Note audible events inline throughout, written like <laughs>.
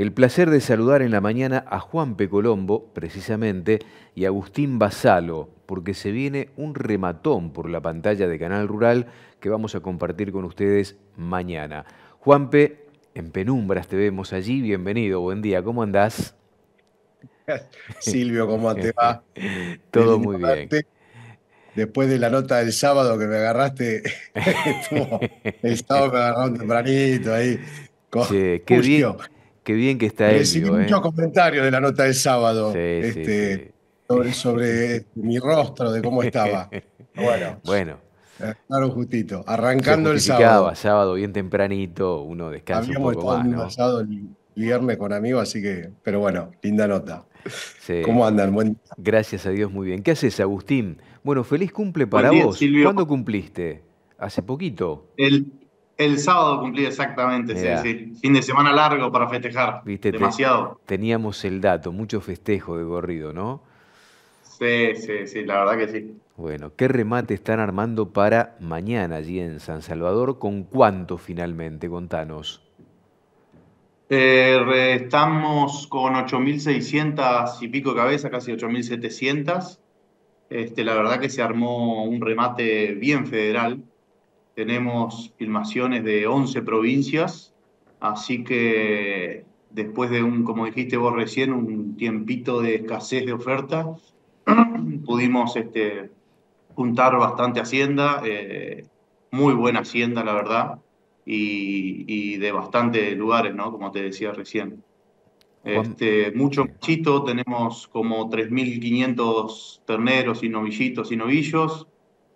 El placer de saludar en la mañana a Juan Colombo, precisamente, y a Agustín Basalo, porque se viene un rematón por la pantalla de Canal Rural que vamos a compartir con ustedes mañana. Juanpe, en penumbras te vemos allí, bienvenido, buen día, ¿cómo andás? <laughs> Silvio, ¿cómo te va? <laughs> Todo muy bien. Después de la nota del sábado que me agarraste, <laughs> el sábado me tempranito ahí. qué, Qué bien que está él. Recibí ¿eh? muchos comentarios de la nota del sábado este, sobre, este, mi rostro, de cómo estaba. <laughs> Bueno. bueno. Claro, eh, justito. Arrancando el sábado. sábado bien tempranito, uno descansa Habíamos un poco el viernes con amigos, así que, pero bueno, linda nota. ¿Cómo andan? Gracias a Dios, muy bien. ¿Qué haces, Agustín? Bueno, feliz cumple para vos. ¿Cuándo cumpliste? ¿Hace poquito? El el sábado cumplí exactamente, sí, sí. Fin de semana largo para festejar. Viste, demasiado. teníamos el dato, mucho festejo de corrido, ¿no? Sí, sí, sí, la verdad que sí. Bueno, ¿qué remate están armando para mañana allí en San Salvador? ¿Con cuánto finalmente? Contanos. Eh, estamos con 8.600 y pico cabeza, casi 8.700. Este, la verdad que se armó un remate bien federal tenemos filmaciones de 11 provincias, así que después de un, como dijiste vos recién, un tiempito de escasez de oferta, <clears throat> pudimos este, juntar bastante hacienda, eh, muy buena hacienda, la verdad, y, de bastantes lugares, ¿no? Como te decía recién. Este, mucho machito, tenemos como 3.500 terneros y novillitos y novillos,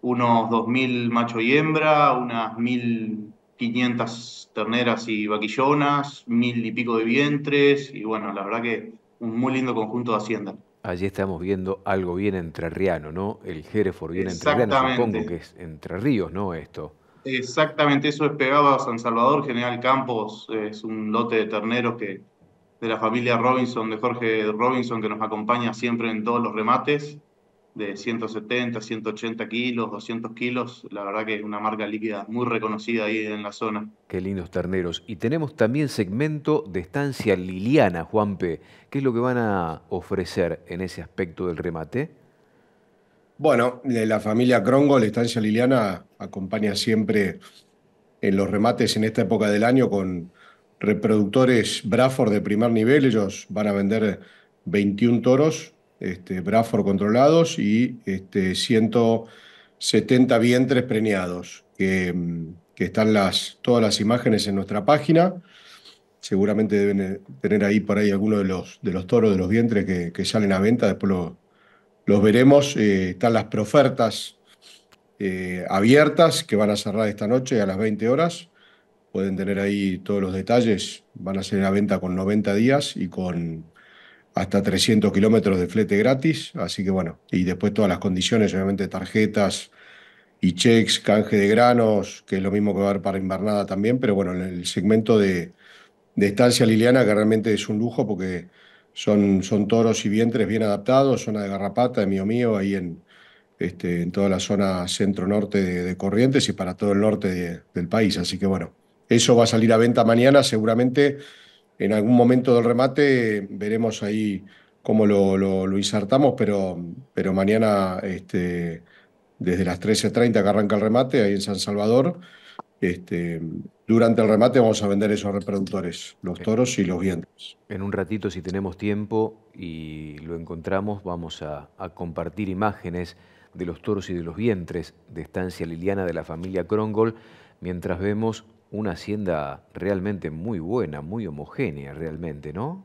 unos 2.000 macho y hembra, unas 1.500 terneras y vaquillonas, mil y pico de vientres, y bueno, la verdad que un muy lindo conjunto de hacienda. Allí estamos viendo algo bien entrerriano, ¿no? El Hereford bien entrerriano, supongo que es Entre Ríos, ¿no? Esto. Exactamente, eso es pegado a San Salvador, General Campos, es un lote de terneros que de la familia Robinson, de Jorge Robinson, que nos acompaña siempre en todos los remates de 170, 180 kilos, 200 kilos. La verdad que es una marca líquida muy reconocida ahí en la zona. Qué lindos terneros. Y tenemos también segmento de estancia Liliana, Juanpe. ¿Qué es lo que van a ofrecer en ese aspecto del remate? Bueno, de la familia Crongo, la estancia Liliana acompaña siempre en los remates en esta época del año con reproductores Braford de primer nivel. Ellos van a vender 21 toros este, controlados y este, 170 vientres preñados, mm, que, están las, todas las imágenes en nuestra página. Seguramente deben eh, tener ahí por ahí alguno de los, de los toros de los vientres que, salen a venta, después los veremos. Eh, están las profertas eh, abiertas que van a cerrar esta noche a las 20 horas. Pueden tener ahí todos los detalles. Van a ser a venta con 90 días y con hasta 300 kilómetros de flete gratis, así que bueno, y después todas las condiciones, obviamente tarjetas y cheques, canje de granos, que es lo mismo que va a haber para invernada también, pero bueno, en el segmento de, estancia liliana, que realmente es un lujo porque son, son toros y vientres bien adaptados, zona de garrapata, de mío mío, ahí en, este, en toda la zona centro-norte de, Corrientes y para todo el norte del país, así que bueno, eso va a salir a venta mañana seguramente en algún momento del remate veremos ahí cómo lo, insertamos, pero, pero mañana este, desde las 13.30 que arranca el remate ahí en San Salvador. Este, durante el remate vamos a vender esos reproductores, los toros y los vientos. En un ratito, si tenemos tiempo y lo encontramos, vamos a, a compartir imágenes de los toros y de los vientres de estancia Liliana de la familia Krongol, mientras vemos una hacienda realmente muy buena, muy homogénea realmente, ¿no?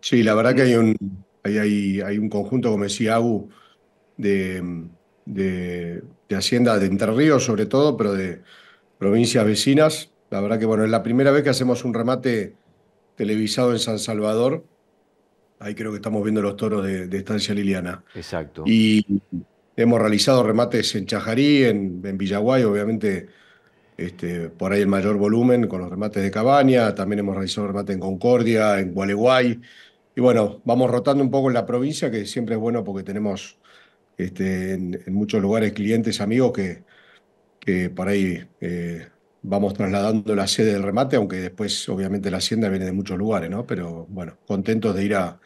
Sí, la verdad que hay un, hay, un conjunto, como decía Agu, de, de, de hacienda de Entre Ríos sobre todo, pero de provincias vecinas. La verdad que bueno, es la primera vez que hacemos un remate televisado en San Salvador. Ahí creo que estamos viendo los toros de, Estancia Liliana. Exacto. Y hemos realizado remates en Chajarí, en Villaguay, obviamente este, por ahí el mayor volumen con los remates de Cabaña, también hemos realizado remate en Concordia, en Gualeguay. Y bueno, vamos rotando un poco en la provincia, que siempre es bueno porque tenemos este, en, muchos lugares clientes, amigos, que, que por ahí eh, vamos trasladando la sede del remate, aunque después obviamente la hacienda viene de muchos lugares, ¿no? Pero bueno, contentos de ir a,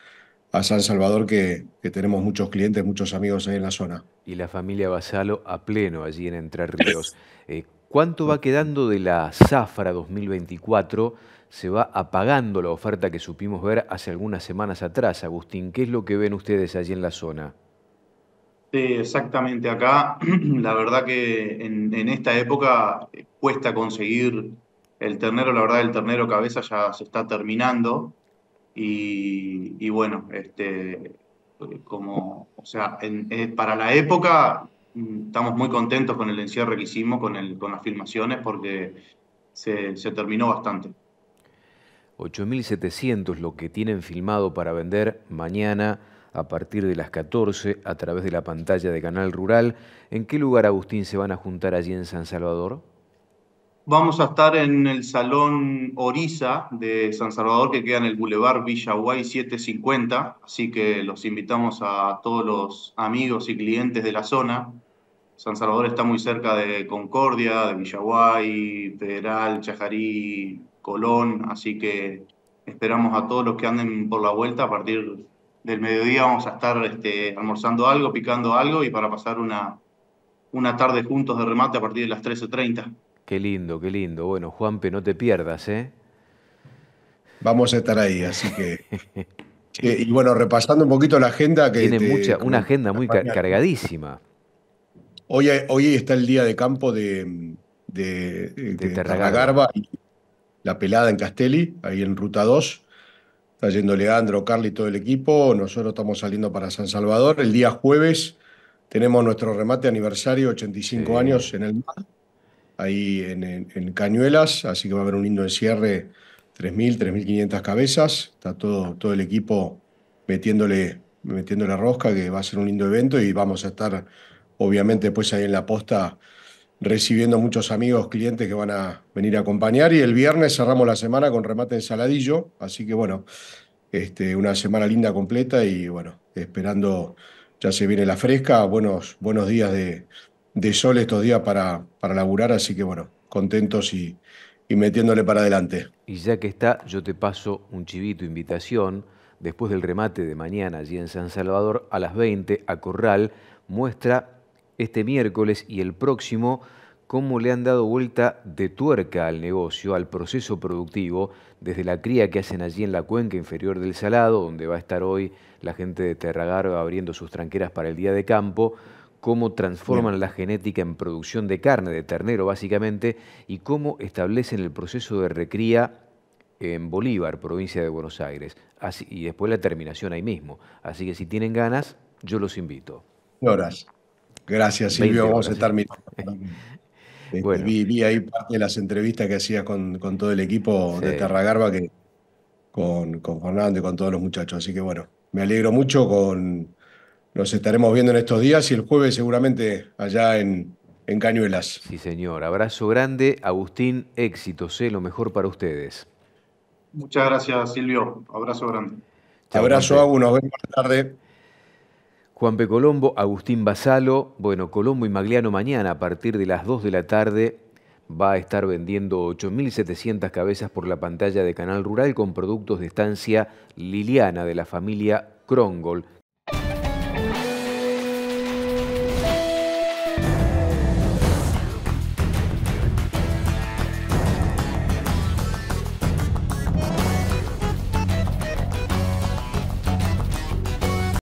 San Salvador, que, tenemos muchos clientes, muchos amigos ahí en la zona. Y la familia Basalo a pleno allí en Entre Ríos. <laughs> Eh, cuánto va quedando de la zafra 2024, se va apagando la oferta que supimos ver hace algunas semanas atrás. Agustín, ¿qué es lo que ven ustedes allí en la zona? exactamente. Acá, <clears throat> la verdad que en, esta época eh, cuesta conseguir el ternero, la verdad el ternero cabeza ya se está terminando. Y, bueno, este, eh, como, o sea, eh, para la época Mm, estamos muy contentos con el encierro que hicimos, con, con las filmaciones, porque se, terminó bastante. 8.700 lo que tienen filmado para vender mañana a partir de las 14 a través de la pantalla de Canal Rural. ¿En qué lugar, Agustín, se van a juntar allí en San Salvador? Vamos a estar en el Salón Oriza de San Salvador, que queda en el Boulevard Villaguay 750. Así que los invitamos a todos los amigos y clientes de la zona San Salvador está muy cerca de Concordia, de Villaguay, Federal, Chajarí, Colón, así que esperamos a todos los que anden por la vuelta. A partir del mediodía vamos a estar este, almorzando algo, picando algo y para pasar una, una tarde juntos de remate a partir de las 13.30. Qué lindo, qué lindo. Bueno, Juanpe, no te pierdas, ¿eh? Vamos a estar ahí, así que... <laughs> y, bueno, repasando un poquito la agenda que... Tiene mucha, una agenda muy cargadísima. Hoy, está el día de campo de, de, eh, de, y la pelada en Castelli, ahí en Ruta 2. Está yendo Leandro, Carly y todo el equipo. Nosotros estamos saliendo para San Salvador. El día jueves tenemos nuestro remate aniversario, 85 años en el mar, ahí en, Cañuelas. Así que va a haber un lindo encierre, 3.000, 3.500 cabezas. Está todo, todo el equipo metiéndole, la rosca, que va a ser un lindo evento y vamos a estar obviamente pues ahí en la posta recibiendo muchos amigos, clientes que van a venir a acompañar. Y el viernes cerramos la semana con remate en Saladillo. Así que bueno, este, una semana linda completa y bueno, esperando ya se viene la fresca, buenos, buenos días de, de sol estos días para, para laburar, así que bueno, contentos y, y metiéndole para adelante. Y ya que está, yo te paso un chivito, invitación, después del remate de mañana allí en San Salvador a las 20 a Corral, muestra este miércoles y el próximo cómo le han dado vuelta de tuerca al negocio, al proceso productivo, desde la cría que hacen allí en la cuenca inferior del Salado, donde va a estar hoy la gente de Terragar abriendo sus tranqueras para el día de campo, cómo transforman la genética en producción de carne, de ternero básicamente, y cómo establecen el proceso de recría en Bolívar, provincia de Buenos Aires, Así, y después la terminación ahí mismo. Así que si tienen ganas, yo los invito. Horas. Gracias, Silvio. Vamos a estar mirando. <laughs> Este, vi, ahí parte de las entrevistas que hacías con, todo el equipo de Terragarba, que, con, con Fernando y con todos los muchachos. Así que bueno, me alegro mucho. Con, nos estaremos viendo en estos días y el jueves seguramente allá en, Cañuelas. Sí, señor. Abrazo grande. Agustín, éxito. Sé Lo mejor para ustedes. Muchas gracias, Silvio. Abrazo grande. Abrazo, a Nos vemos tarde. Juan P. Colombo, Agustín Basalo, bueno, Colombo y Magliano mañana a partir de las 2 de la tarde va a estar vendiendo 8.700 cabezas por la pantalla de Canal Rural con productos de estancia Liliana de la familia Krongol.